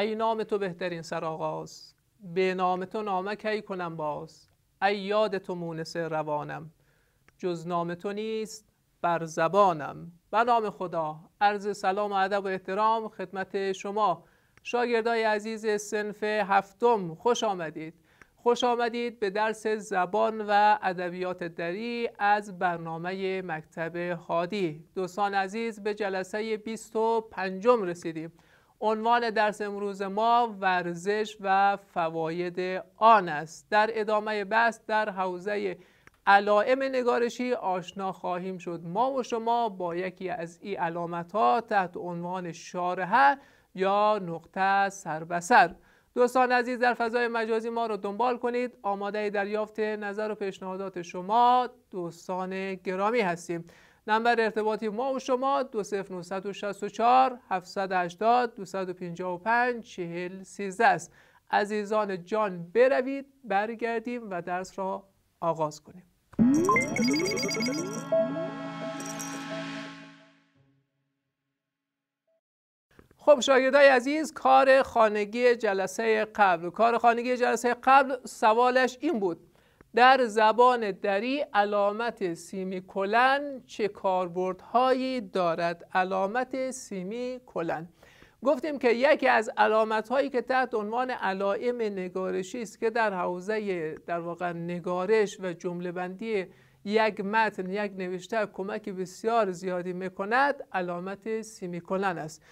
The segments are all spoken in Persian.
ای نام تو بهترین سرآغاز به نام تو نامه ای کنم باز ای یاد تو مونس روانم جز نام تو نیست بر زبانم و نام خدا عرض سلام و ادب و احترام خدمت شما شاگردای عزیز سنف هفتم خوش آمدید خوش آمدید به درس زبان و ادبیات دری از برنامه مکتب هادی دوستان عزیز به جلسه 25 رسیدیم عنوان درس امروز ما ورزش و فواید آن است در ادامه بحث در حوزه علائم نگارشی آشنا خواهیم شد ما و شما با یکی از این علامت ها تحت عنوان شارحه یا نقطه سربسر. دوستان عزیز در فضای مجازی ما رو دنبال کنید آماده دریافت نظر و پیشنهادات شما دوستان گرامی هستیم نمبر ارتباطی ما و شما 20964 780 255 40 13 است عزیزان جان بروید برگردیم و درس را آغاز کنیم خب شاگردای عزیز کار خانگی جلسه قبل کار خانگی جلسه قبل سوالش این بود در زبان دری علامت سیمی کلن چه کاربردهایی دارد علامت سیمی کلن گفتیم که یکی از علامت هایی که تحت عنوان علائم نگارشی است که در حوزه در واقع نگارش و جمله بندی یک متن یک نوشته کمک بسیار زیادی میکند علامت سیمی کلن است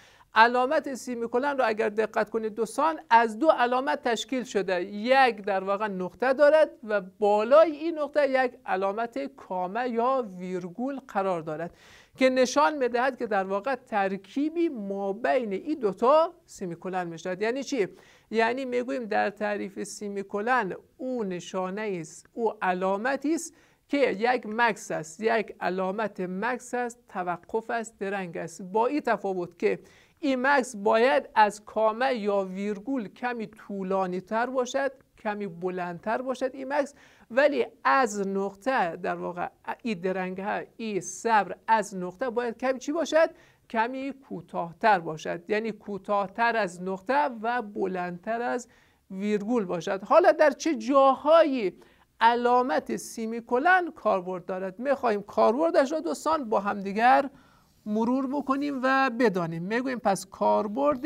علامت سیمی کلن رو اگر دقت کنید دوستان از دو علامت تشکیل شده یک در واقع نقطه دارد و بالای این نقطه یک علامت کامه یا ویرگول قرار دارد که نشان میدهد که در واقع ترکیبی ما بین این دوتا سیمیکولن میشد یعنی چی یعنی میگویم در تعریف سیمیکولن او نشانه است او علامتی است که یک مکس است یک علامت مکس است توقف است درنگ است با این تفاوت که ایمکس باید از کامه یا ویرگول کمی طولانی تر باشد کمی بلندتر باشد ایمکس ولی از نقطه در واقع ای درنگ ای صبر از نقطه باید کمی چی باشد کمی کوتاهتر باشد یعنی کوتاهتر از نقطه و بلندتر از ویرگول باشد حالا در چه جاهایی علامت سیمیکولن کاربرد دارد میخواهیم کاربردش را دوستان با همدیگر مرور بکنیم و بدانیم میگویم پس کاربرد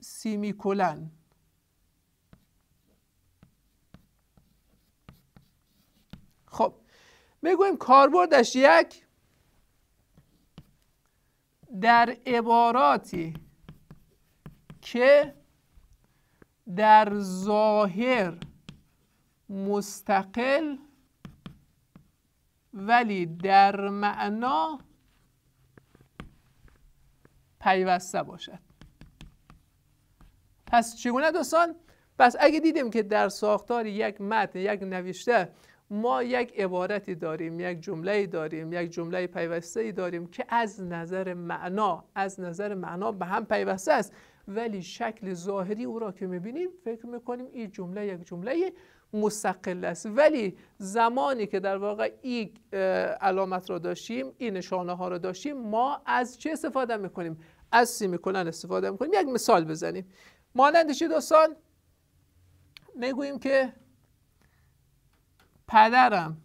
سیمیکولن خب میگویم کاربردش یک در عباراتی که در ظاهر مستقل ولی در معنا پیوسته باشد پس چگونه دوستان پس اگه دیدیم که در ساختار یک متن یک نوشته ما یک عبارتی داریم یک جمله داریم یک جمله پیوسته ای داریم که از نظر معنا از نظر معنا به هم پیوسته است ولی شکل ظاهری او را که میبینیم فکر میکنیم این جمله یک جمله مستقل است ولی زمانی که در واقع این علامت را داشتیم این نشانه ها را داشتیم ما از چه استفاده میکنیم از سیمی میکنن استفاده میکنیم یک مثال بزنیم مانند چه دوستان میگوییم که پدرم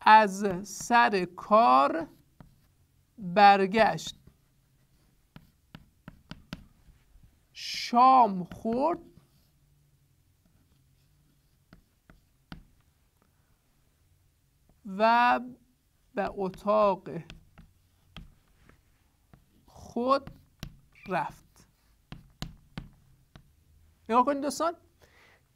از سر کار برگشت شام خورد و به اتاق خود رفت نگاه کنید دوستان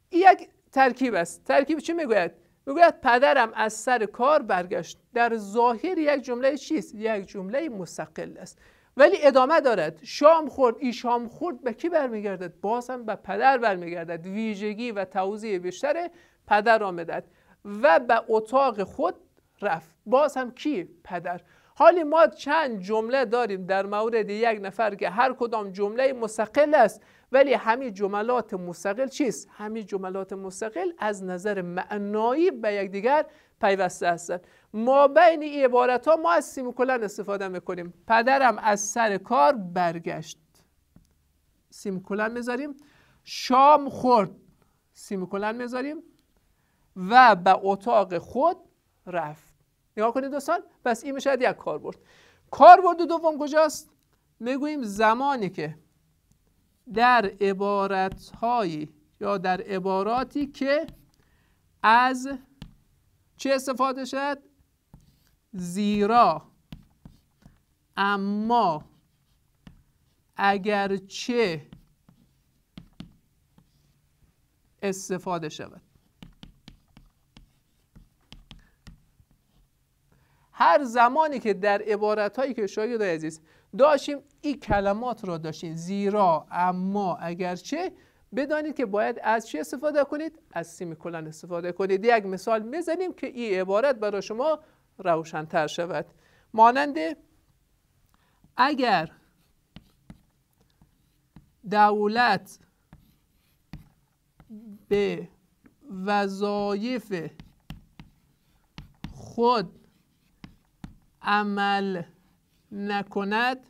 این یک ترکیب است ترکیب چی میگوید میگوید پدرم از سر کار برگشت در ظاهر یک جمله چیست یک جمله مستقل است ولی ادامه دارد شام خورد ای شام خورد به کی برمیگردد باز به پدر برمیگردد ویژگی و توضیح بیشتر پدر آمدد و به اتاق خود رفت باز هم کی پدر حالی ما چند جمله داریم در مورد یک نفر که هر کدام جمله مستقل است ولی همه جملات مستقل چیست همه جملات مستقل از نظر معنایی به یکدیگر پیوسته هستند ما بین عبارت ها ما از سیمکولن استفاده میکنیم پدرم از سر کار برگشت سیمکولن میذاریم شام خورد سیمکولن میذاریم و به اتاق خود رفت نگاه کنید دوستان پس این میشه یک کاربرد کاربرد دوم کجاست میگوییم زمانی که در عبارت یا در عباراتی که از چه استفاده شد زیرا اما اگر چه استفاده شود هر زمانی که در عبارت هایی که شاید عزیز داشتیم این کلمات را داشتیم زیرا اما اگرچه بدانید که باید از چه استفاده کنید از کلن استفاده کنید یک مثال میزنیم که این عبارت برای شما روشنتر شود مانند اگر دولت به وظایف خود عمل نکند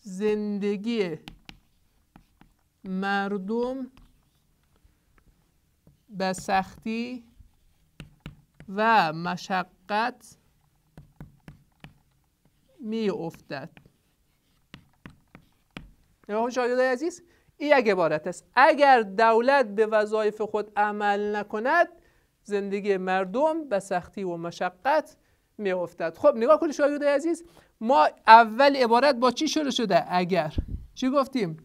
زندگی مردم به سختی و مشقت می افتد نگاه عزیز این یک عبارت است اگر دولت به وظایف خود عمل نکند زندگی مردم به سختی و مشقت می افتد خب نگاه کنید شایده عزیز ما اول عبارت با چی شروع شده اگر چی گفتیم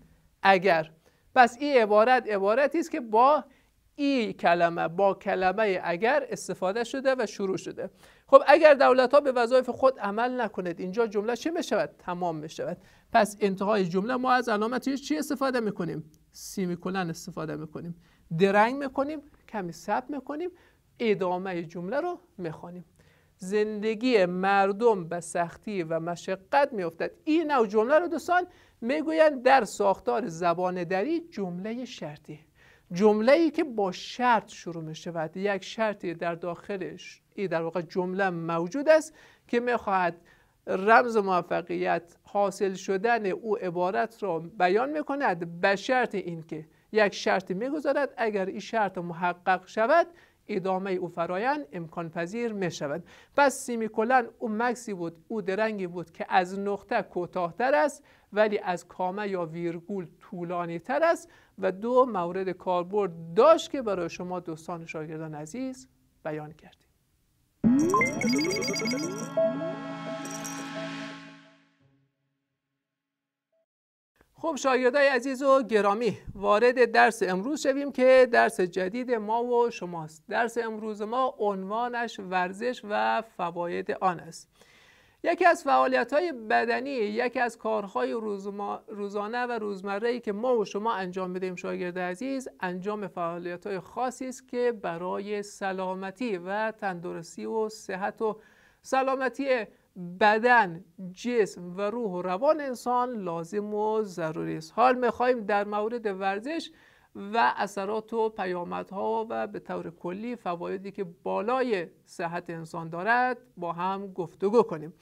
اگر پس این عبارت عبارتی است که با ای کلمه با کلمه اگر استفاده شده و شروع شده خب اگر دولت ها به وظایف خود عمل نکند اینجا جمله چه می شود تمام می شود پس انتهای جمله ما از علامت چی استفاده می کنیم سیمیکلن استفاده می کنیم درنگ میکنیم کمی سب میکنیم ادامه جمله رو میخوانیم زندگی مردم به سختی و مشقت میافتد این او جمله رو دوستان میگویند در ساختار زبان دری جمله شرطی جمله ای که با شرط شروع می شود یک شرطی در داخلش ای در واقع جمله موجود است که میخواهد رمز موفقیت حاصل شدن او عبارت را بیان میکند به شرط اینکه یک شرطی میگذارد اگر این شرط محقق شود ادامه او فرایند امکان پذیر می شود پس سیمیکولن او مکسی بود او درنگی بود که از نقطه کوتاهتر است ولی از کامه یا ویرگول طولانی تر است و دو مورد کاربرد داشت که برای شما دوستان شاگردان عزیز بیان کردیم خب شاگردای عزیز و گرامی وارد درس امروز شویم که درس جدید ما و شماست درس امروز ما عنوانش ورزش و فواید آن است یکی از فعالیت های بدنی یکی از کارهای روزانه و روزمره ای که ما و شما انجام بدهیم شاگرد عزیز انجام فعالیت های خاصی است که برای سلامتی و تندرستی و صحت و سلامتی بدن جسم و روح و روان انسان لازم و ضروری است حال میخواییم در مورد ورزش و اثرات و پیامدها و به طور کلی فوایدی که بالای صحت انسان دارد با هم گفتگو کنیم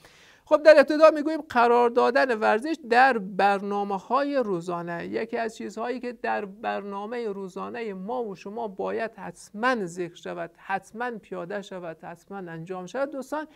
خب در ابتدا میگویم قرار دادن ورزش در برنامه های روزانه یکی از چیزهایی که در برنامه روزانه ما و شما باید حتما ذکر شود حتما پیاده شود حتما انجام شود دوستان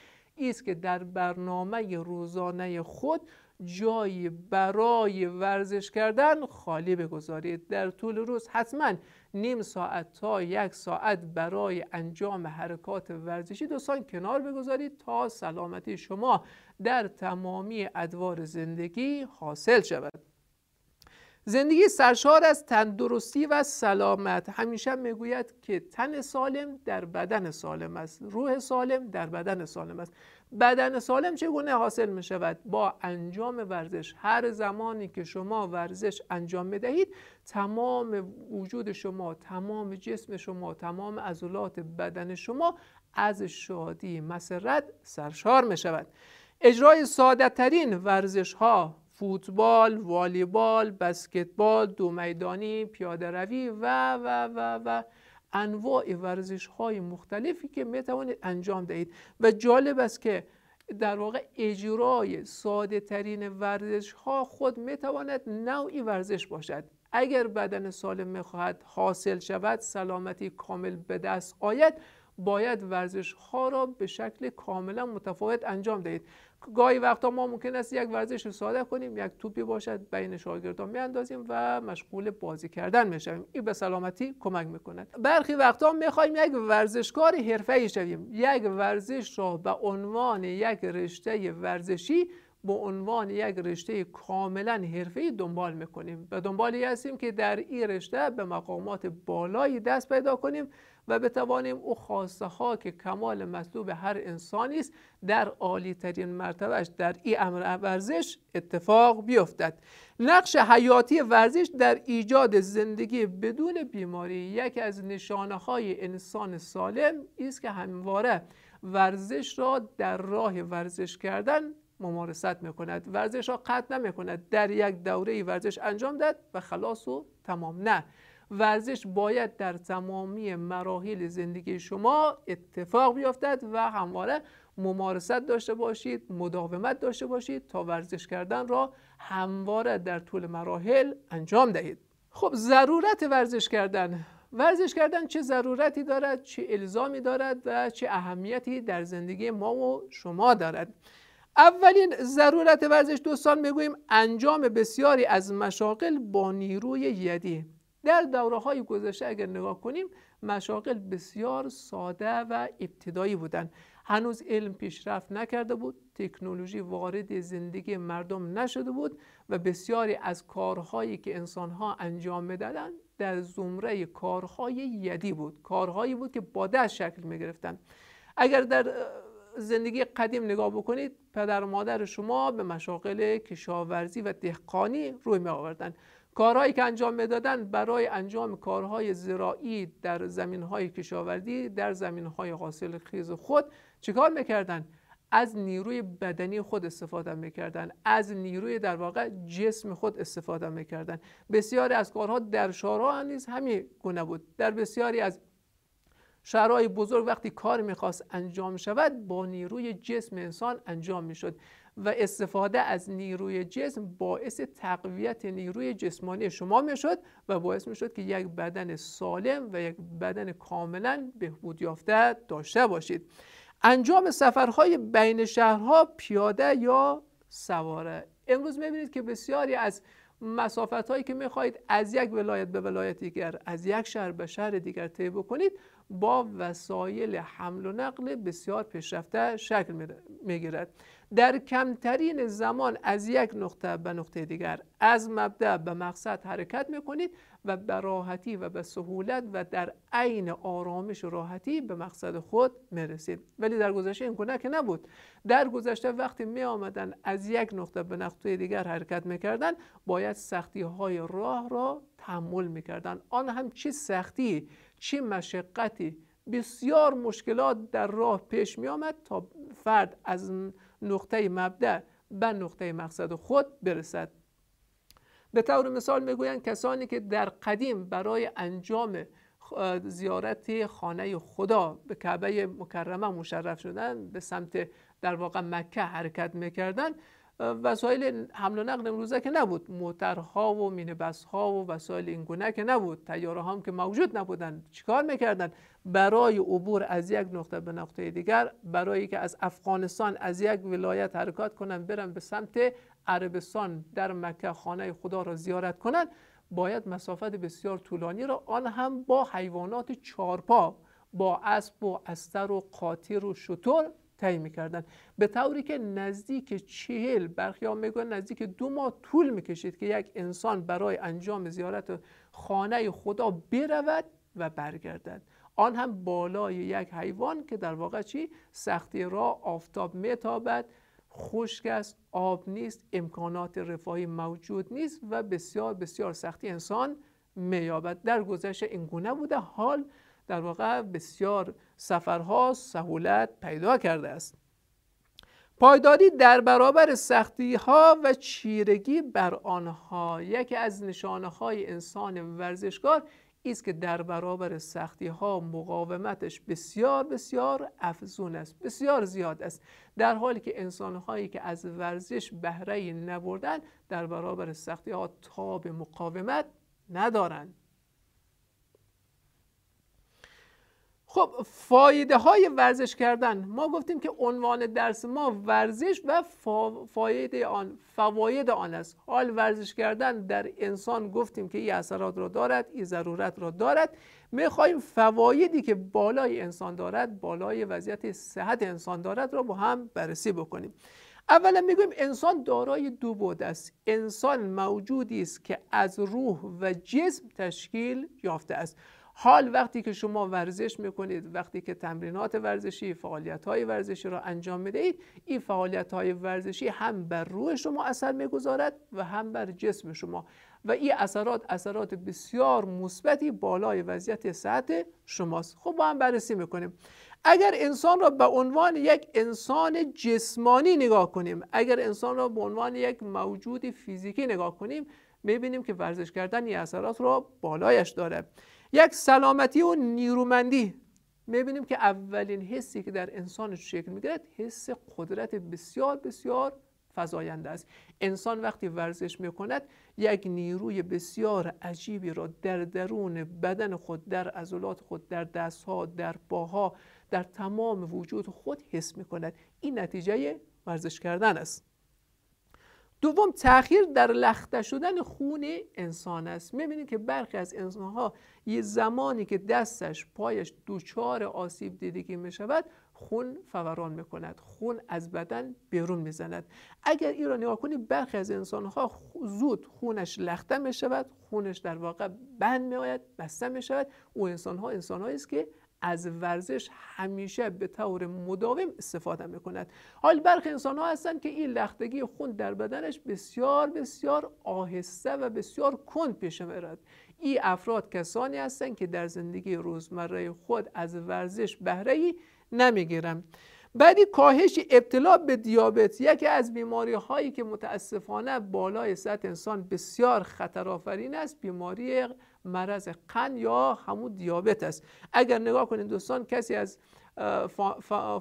است که در برنامه روزانه خود جایی برای ورزش کردن خالی بگذارید در طول روز حتما نیم ساعت تا یک ساعت برای انجام حرکات ورزشی دوستان کنار بگذارید تا سلامتی شما در تمامی ادوار زندگی حاصل شود زندگی سرشار از تندرستی و سلامت همیشه میگوید که تن سالم در بدن سالم است روح سالم در بدن سالم است بدن سالم چگونه حاصل می شود با انجام ورزش هر زمانی که شما ورزش انجام بدهید تمام وجود شما تمام جسم شما تمام عضلات بدن شما از شادی مسرت سرشار می شود اجرای ساده ترین ورزش ها فوتبال، والیبال، بسکتبال، دو میدانی، پیاده روی و و و و انواع ورزش های مختلفی که می توانید انجام دهید و جالب است که در واقع اجرای ساده ترین ورزش ها خود می تواند نوعی ورزش باشد اگر بدن سالم میخواهد حاصل شود سلامتی کامل به دست آید باید ورزش ها را به شکل کاملا متفاوت انجام دهید گاهی وقتا ما ممکن است یک ورزش ساده کنیم یک توپی باشد بین شاگردان میاندازیم و مشغول بازی کردن میشویم این به سلامتی کمک میکند برخی وقتا میخوایم یک ورزشکار حرفه شویم یک ورزش را به عنوان یک رشته ورزشی به عنوان یک رشته کاملا ای دنبال میکنیم به دنبالی هستیم که در این رشته به مقامات بالایی دست پیدا کنیم و بتوانیم او خواسته ها که کمال مطلوب هر انسانی است در عالی ترین مرتبهش در ای امر ورزش اتفاق بیفتد نقش حیاتی ورزش در ایجاد زندگی بدون بیماری یکی از نشانه های انسان سالم است که همواره ورزش را در راه ورزش کردن ممارست میکند ورزش را قطع نمیکند در یک دوره ورزش انجام داد و خلاص و تمام نه ورزش باید در تمامی مراحل زندگی شما اتفاق بیفتد و همواره ممارست داشته باشید مداومت داشته باشید تا ورزش کردن را همواره در طول مراحل انجام دهید خب ضرورت ورزش کردن ورزش کردن چه ضرورتی دارد چه الزامی دارد و چه اهمیتی در زندگی ما و شما دارد اولین ضرورت ورزش دوستان بگوییم انجام بسیاری از مشاقل با نیروی یدی در دوره های گذشته اگر نگاه کنیم مشاقل بسیار ساده و ابتدایی بودند هنوز علم پیشرفت نکرده بود تکنولوژی وارد زندگی مردم نشده بود و بسیاری از کارهایی که انسانها انجام میدادند در زمره کارهای یدی بود کارهایی بود که با دست شکل می گرفتن. اگر در زندگی قدیم نگاه بکنید پدر و مادر شما به مشاقل کشاورزی و دهقانی روی می آوردن کارهایی که انجام میدادند برای انجام کارهای زراعی در زمینهای کشاورزی در زمینهای حاصل خیز خود چیکار میکردند؟ از نیروی بدنی خود استفاده میکردن از نیروی در واقع جسم خود استفاده میکردن بسیاری از کارها در شهرها نیز همین گونه بود در بسیاری از شهرهای بزرگ وقتی کار میخواست انجام شود با نیروی جسم انسان انجام میشد و استفاده از نیروی جسم باعث تقویت نیروی جسمانی شما میشد و باعث میشد که یک بدن سالم و یک بدن کاملا بهبود یافته داشته باشید انجام سفرهای بین شهرها پیاده یا سواره امروز میبینید که بسیاری از مسافت هایی که میخواهید از یک ولایت به ولایت دیگر از یک شهر به شهر دیگر طی بکنید با وسایل حمل و نقل بسیار پیشرفته شکل میگیرد در کمترین زمان از یک نقطه به نقطه دیگر از مبدا به مقصد حرکت میکنید و به راحتی و به سهولت و در عین آرامش و راحتی به مقصد خود میرسید ولی در گذشته این گونه که نبود در گذشته وقتی می از یک نقطه به نقطه دیگر حرکت میکردن باید سختی های راه را تحمل میکردن آن هم چه سختی چه مشقتی بسیار مشکلات در راه پیش می آمد تا فرد از نقطه مبدع به نقطه مقصد خود برسد به طور مثال میگویند کسانی که در قدیم برای انجام زیارت خانه خدا به کعبه مکرمه مشرف شدن به سمت در واقع مکه حرکت میکردند. وسایل حمل و نقل امروزه که نبود موترها و مینبسها و وسایل این گونه که نبود تیاره هم که موجود نبودن چیکار میکردن برای عبور از یک نقطه به نقطه دیگر برای که از افغانستان از یک ولایت حرکت کنن برن به سمت عربستان در مکه خانه خدا را زیارت کنن باید مسافت بسیار طولانی را آن هم با حیوانات چارپا با اسب و استر و قاطر و شطور، تعیین میکردن به طوری که نزدیک چهل برخی ها میگن نزدیک دو ماه طول میکشید که یک انسان برای انجام زیارت خانه خدا برود و برگردد آن هم بالای یک حیوان که در واقع چی سختی راه آفتاب میتابد خشک است آب نیست امکانات رفاهی موجود نیست و بسیار بسیار سختی انسان میابد در گذشته این گونه بوده حال در واقع بسیار سفرها سهولت پیدا کرده است پایداری در برابر سختی ها و چیرگی بر آنها یکی از نشانه های انسان ورزشکار است که در برابر سختی ها مقاومتش بسیار بسیار افزون است بسیار زیاد است در حالی که انسان هایی که از ورزش بهره نبردن در برابر سختی ها تاب مقاومت ندارند خب فایده های ورزش کردن ما گفتیم که عنوان درس ما ورزش و فایده آن فواید آن است حال ورزش کردن در انسان گفتیم که این اثرات را دارد این ضرورت را دارد میخواهیم فوایدی که بالای انسان دارد بالای وضعیت صحت انسان دارد را با هم بررسی بکنیم اولا میگویم انسان دارای دو بود است انسان موجودی است که از روح و جسم تشکیل یافته است حال وقتی که شما ورزش میکنید وقتی که تمرینات ورزشی فعالیت های ورزشی را انجام میدهید این فعالیت های ورزشی هم بر روح شما اثر میگذارد و هم بر جسم شما و این اثرات اثرات بسیار مثبتی بالای وضعیت صحت شماست خب با هم بررسی میکنیم اگر انسان را به عنوان یک انسان جسمانی نگاه کنیم اگر انسان را به عنوان یک موجود فیزیکی نگاه کنیم میبینیم که ورزش کردن این اثرات را بالایش داره یک سلامتی و نیرومندی میبینیم که اولین حسی که در انسان شکل میگیرد حس قدرت بسیار بسیار فزاینده است انسان وقتی ورزش میکند یک نیروی بسیار عجیبی را در درون بدن خود در عضلات خود در دستها در باها در تمام وجود خود حس میکند این نتیجه ورزش کردن است دوم تاخیر در لخته شدن خون انسان است میبینید که برخی از انسانها یه زمانی که دستش پایش دوچار آسیب دیدگی میشود خون فوران میکند خون از بدن بیرون میزند اگر این را نگاه کنید برخی از انسانها زود خونش لخته میشود خونش در واقع بند میآید بسته میشود او انسانها انسانهایی است که از ورزش همیشه به طور مداوم استفاده میکند حال برخی انسان ها هستند که این لختگی خون در بدنش بسیار بسیار آهسته و بسیار کند پیش میرد این افراد کسانی هستند که در زندگی روزمره خود از ورزش بهره ای نمیگیرند بعدی کاهش ابتلا به دیابت یکی از بیماری هایی که متاسفانه بالای سطح انسان بسیار خطرآفرین است بیماری مرض قن یا همون دیابت است اگر نگاه کنید دوستان کسی از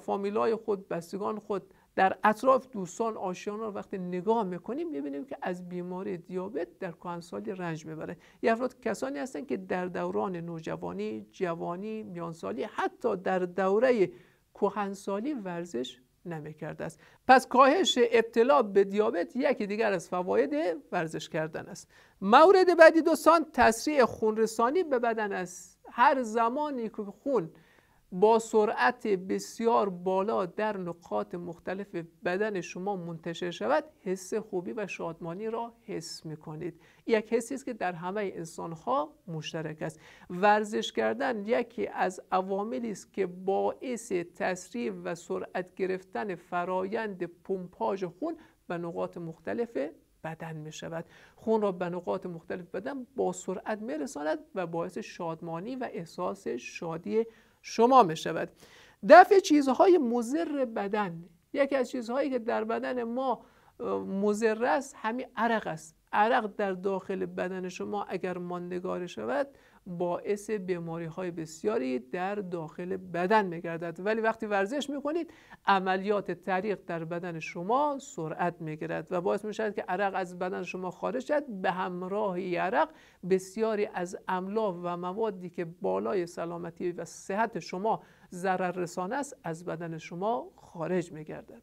فامیلای خود بستگان خود در اطراف دوستان آشیان رو وقتی نگاه میکنیم میبینیم که از بیماری دیابت در کهنسالی رنج میبره یه افراد کسانی هستند که در دوران نوجوانی جوانی میانسالی حتی در دوره کهنسالی ورزش نمیکرده است پس کاهش ابتلا به دیابت یکی دیگر از فواید ورزش کردن است مورد بعدی دوستان تسریع خونرسانی به بدن است هر زمانی که خون با سرعت بسیار بالا در نقاط مختلف بدن شما منتشر شود حس خوبی و شادمانی را حس می کنید یک حسی است که در همه انسان ها مشترک است ورزش کردن یکی از عواملی است که باعث تسریع و سرعت گرفتن فرایند پمپاژ خون به نقاط مختلف بدن می شود خون را به نقاط مختلف بدن با سرعت می رساند و باعث شادمانی و احساس شادی شما می شود دفع چیزهای مزر بدن یکی از چیزهایی که در بدن ما مزر است همین عرق است عرق در داخل بدن شما اگر ماندگار شود باعث بیماری های بسیاری در داخل بدن میگردد ولی وقتی ورزش میکنید عملیات طریق در بدن شما سرعت میگیرد و باعث میشود که عرق از بدن شما خارج شد به همراه عرق بسیاری از املاح و موادی که بالای سلامتی و صحت شما ضرر رسانه است از بدن شما خارج میگردد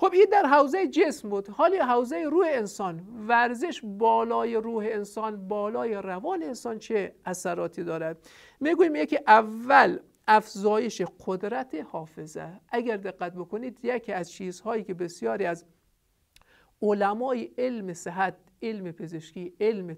خب این در حوزه جسم بود حالی حوزه روح انسان ورزش بالای روح انسان بالای روان انسان چه اثراتی دارد میگویم یکی اول افزایش قدرت حافظه اگر دقت بکنید یکی از چیزهایی که بسیاری از علمای علم صحت علم پزشکی علم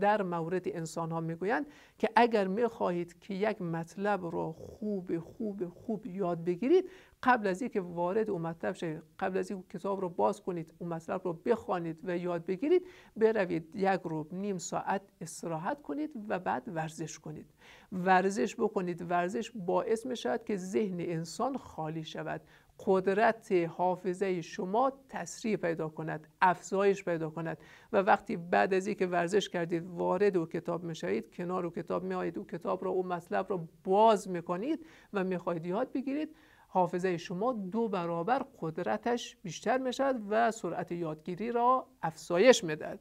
در مورد انسان ها میگویند که اگر میخواهید که یک مطلب را خوب خوب خوب یاد بگیرید قبل از اینکه وارد اون مطلب شوید قبل از اینکه کتاب را باز کنید اون مطلب را بخوانید و یاد بگیرید بروید یک رو نیم ساعت استراحت کنید و بعد ورزش کنید ورزش بکنید ورزش باعث می شود که ذهن انسان خالی شود قدرت حافظه شما تسریع پیدا کند افزایش پیدا کند و وقتی بعد از اینکه ورزش کردید وارد او کتاب میشوید کنار و کتاب میآیید او کتاب را او مطلب را باز میکنید و میخواهید یاد بگیرید حافظه شما دو برابر قدرتش بیشتر میشود و سرعت یادگیری را افزایش میدهد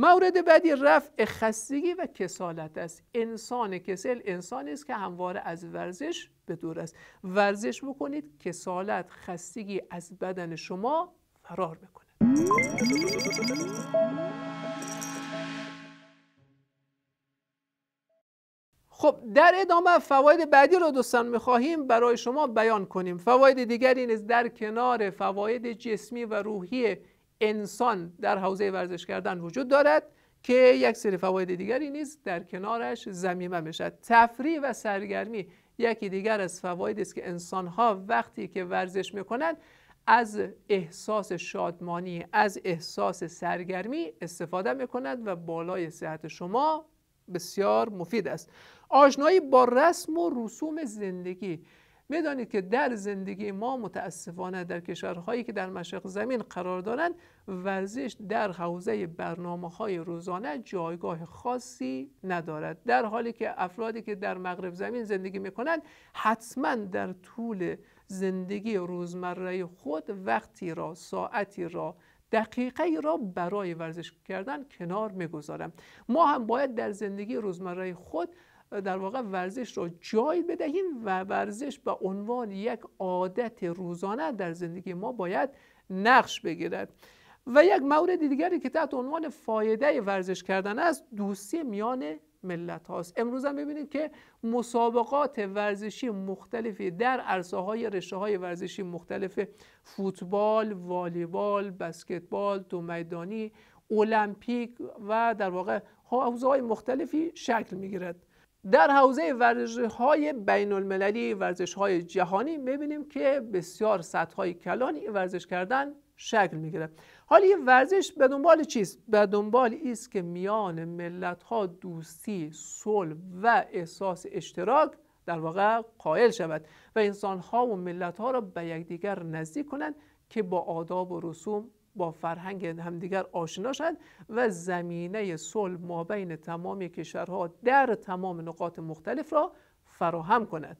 مورد بعدی رفع خستگی و کسالت است انسان کسل انسانی است که همواره از ورزش به دور است ورزش بکنید کسالت خستگی از بدن شما فرار میکند خب در ادامه فواید بعدی رو دوستان میخواهیم برای شما بیان کنیم فواید دیگری این در کنار فواید جسمی و روحی انسان در حوزه ورزش کردن وجود دارد که یک سری فواید دیگری نیز در کنارش زمیمه میشد تفریح و سرگرمی یکی دیگر از فواید است که انسان ها وقتی که ورزش میکنند از احساس شادمانی از احساس سرگرمی استفاده میکند و بالای صحت شما بسیار مفید است آشنایی با رسم و رسوم زندگی بدانید که در زندگی ما متاسفانه در کشورهایی که در مشرق زمین قرار دارند ورزش در حوزه برنامه های روزانه جایگاه خاصی ندارد در حالی که افرادی که در مغرب زمین زندگی می کنند حتما در طول زندگی روزمره خود وقتی را ساعتی را دقیقه را برای ورزش کردن کنار میگذارم ما هم باید در زندگی روزمره خود در واقع ورزش را جای بدهیم و ورزش به عنوان یک عادت روزانه در زندگی ما باید نقش بگیرد و یک مورد دیگری که تحت عنوان فایده ورزش کردن است دوستی میان ملت هاست امروز هم ببینید که مسابقات ورزشی مختلفی در عرصه های رشته های ورزشی مختلف فوتبال، والیبال، بسکتبال، دو میدانی، المپیک و در واقع حوزه های مختلفی شکل می در حوزه ورزش های بین المللی ورزش های جهانی میبینیم که بسیار سطح های کلانی ورزش کردن شکل میگیره حالا این ورزش به دنبال چیست؟ به دنبال ایست که میان ملت ها دوستی، صلح و احساس اشتراک در واقع قائل شود و انسان و ملت ها را به یکدیگر نزدیک کنند که با آداب و رسوم با فرهنگ همدیگر آشنا شد و زمینه صلح مابین تمام کشورها در تمام نقاط مختلف را فراهم کند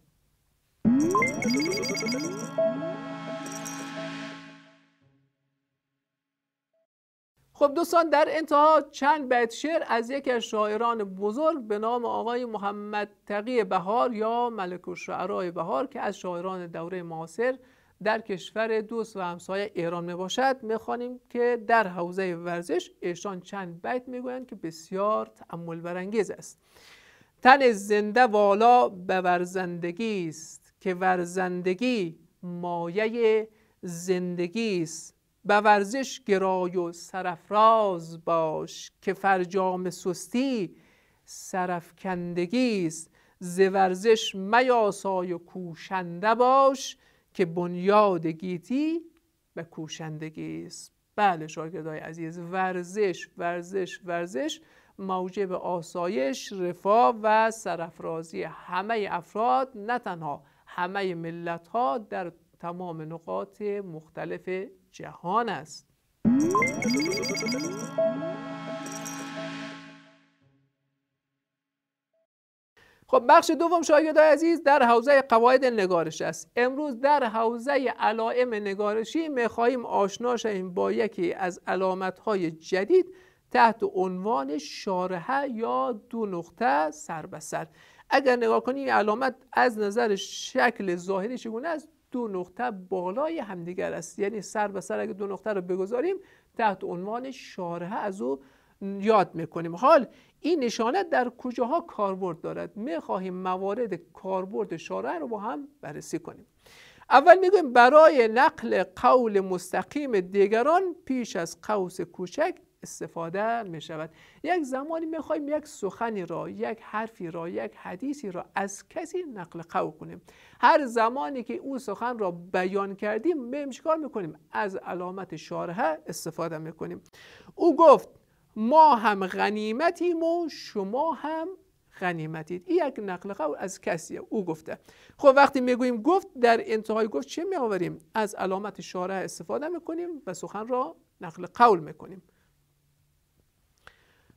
خب دوستان در انتها چند بیت شعر از یک از شاعران بزرگ به نام آقای محمد تقی بهار یا ملک الشعرای بهار که از شاعران دوره معاصر در کشور دوست و همسایه ایران می باشد می خوانیم که در حوزه ورزش ایشان چند بیت گویند که بسیار تعمل برانگیز است تن زنده والا به ورزندگی است که ورزندگی مایه زندگی است به ورزش گرای و سرفراز باش که فرجام سستی سرفکندگی است ز ورزش میاسای و کوشنده باش که بنیاد گیتی و کوشندگی است بله شاگردای عزیز ورزش ورزش ورزش موجب آسایش رفاه و سرافرازی همه افراد نه تنها همه ملت ها در تمام نقاط مختلف جهان است خب بخش دوم شاگرد عزیز در حوزه قواعد نگارش است امروز در حوزه علائم نگارشی میخواهیم آشنا شویم با یکی از های جدید تحت عنوان شارحه یا دو نقطه سر اگر نگاه کنی علامت از نظر شکل ظاهری چگونه است دو نقطه بالای همدیگر است یعنی سر به سر اگر دو نقطه رو بگذاریم تحت عنوان شارحه از او یاد میکنیم حال این نشانه در کجاها کاربرد دارد میخواهیم موارد کاربرد شارع رو با هم بررسی کنیم اول میگویم برای نقل قول مستقیم دیگران پیش از قوس کوچک استفاده می شود یک زمانی میخوایم یک سخنی را یک حرفی را یک حدیثی را از کسی نقل قول کنیم هر زمانی که اون سخن را بیان کردیم می کار میکنیم از علامت شارحه استفاده میکنیم او گفت ما هم غنیمتیم و شما هم غنیمتید این یک نقل قول از کسی او گفته خب وقتی میگوییم گفت در انتهای گفت چه میآوریم از علامت شاره استفاده میکنیم و سخن را نقل قول میکنیم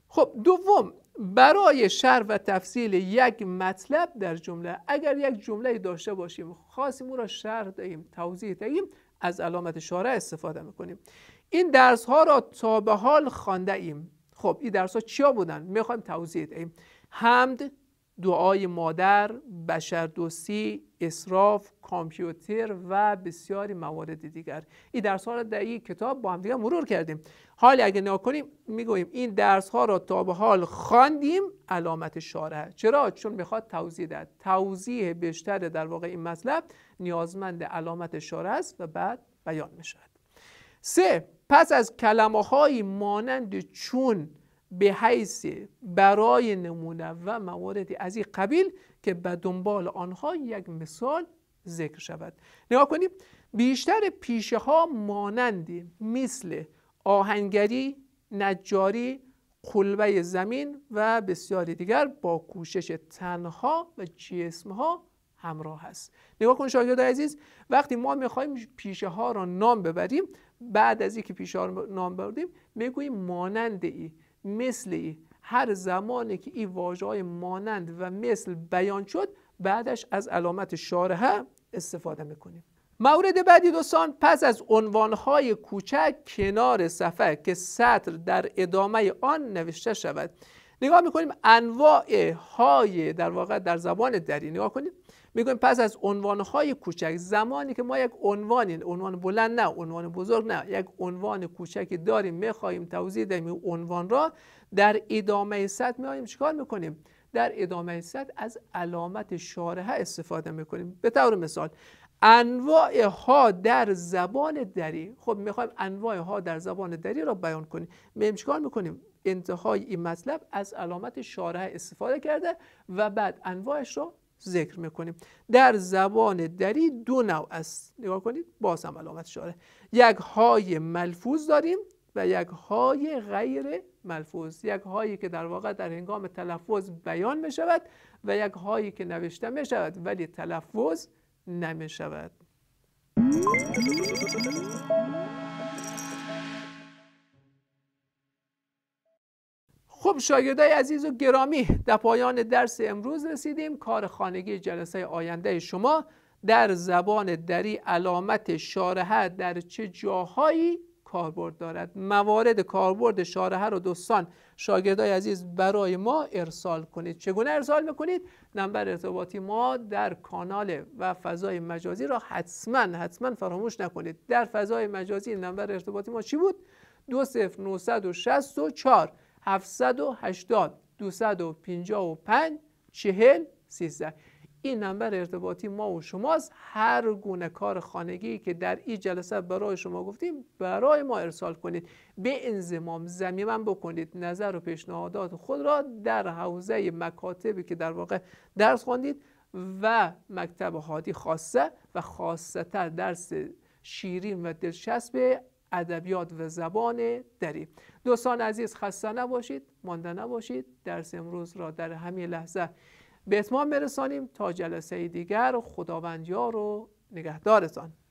خب دوم برای شرح و تفصیل یک مطلب در جمله اگر یک جمله داشته باشیم خواستیم او را شرح دهیم توضیح دهیم از علامت شاره استفاده میکنیم این درس ها را تا به حال خوانده ایم خب این درس ها چیا بودن میخوایم توضیح دهیم حمد دعای مادر دوستی، اصراف کامپیوتر و بسیاری موارد دیگر این درس ها را در این کتاب با هم مرور کردیم حال اگه نگاه کنیم میگوییم این درس ها را تا به حال خواندیم علامت شاره چرا چون میخواد توضیح دهد. توضیح بیشتر در واقع این مطلب نیازمند علامت شاره است و بعد بیان میشود سه پس از کلمه های مانند چون به حیث برای نمونه و مواردی از این قبیل که به دنبال آنها یک مثال ذکر شود نگاه کنیم بیشتر پیشه ها مانندی مثل آهنگری، نجاری، قلبه زمین و بسیاری دیگر با کوشش تنها و جسم ها همراه است. نگاه کن شاگرد عزیز وقتی ما میخواهیم پیشه ها را نام ببریم بعد از اینکه پیش نام بردیم میگوییم مانند ای مثل ای هر زمانی که این واجه های مانند و مثل بیان شد بعدش از علامت شارحه استفاده میکنیم مورد بعدی دوستان پس از عنوانهای کوچک کنار صفحه که سطر در ادامه آن نوشته شود نگاه میکنیم انواع های در واقع در زبان دری نگاه کنیم میگویم پس از های کوچک زمانی که ما یک عنوان عنوان بلند نه عنوان بزرگ نه یک عنوان کوچکی داریم میخواهیم توضیح دهیم این عنوان را در ادامه صد میایم چیکار میکنیم در ادامه صد از علامت شارحه استفاده میکنیم به طور مثال انواع ها در زبان دری خب میخوایم انواع ها در زبان دری را بیان کنیم میم چیکار میکنیم انتهای این مطلب از علامت شاره استفاده کرده و بعد انواعش رو ذکر میکنیم در زبان دری دو نوع است نگاه کنید باز هم علامت شاره یک های ملفوظ داریم و یک های غیر ملفوظ یک هایی که در واقع در هنگام تلفظ بیان میشود و یک هایی که نوشته میشود ولی تلفظ نمیشود خب شاگردای عزیز و گرامی در پایان درس امروز رسیدیم کار خانگی جلسه آینده شما در زبان دری علامت شارحه در چه جاهایی کاربرد دارد موارد کاربرد شارحه رو دوستان شاگردای عزیز برای ما ارسال کنید چگونه ارسال میکنید نمبر ارتباطی ما در کانال و فضای مجازی را حتما حتما فراموش نکنید در فضای مجازی نمبر ارتباطی ما چی بود 20964 780 255 40 13 این نمبر ارتباطی ما و شماست هر گونه کار خانگی که در این جلسه برای شما گفتیم برای ما ارسال کنید به انزمام زمیمن بکنید نظر و پیشنهادات خود را در حوزه مکاتبی که در واقع درس خواندید و مکتب حادی خاصه و خاصتر درس شیرین و دلچسب ادبیات و زبان دری دوستان عزیز خسته نباشید مانده نباشید درس امروز را در همین لحظه به اتمام برسانیم تا جلسه دیگر خداوند یار و نگهدارتان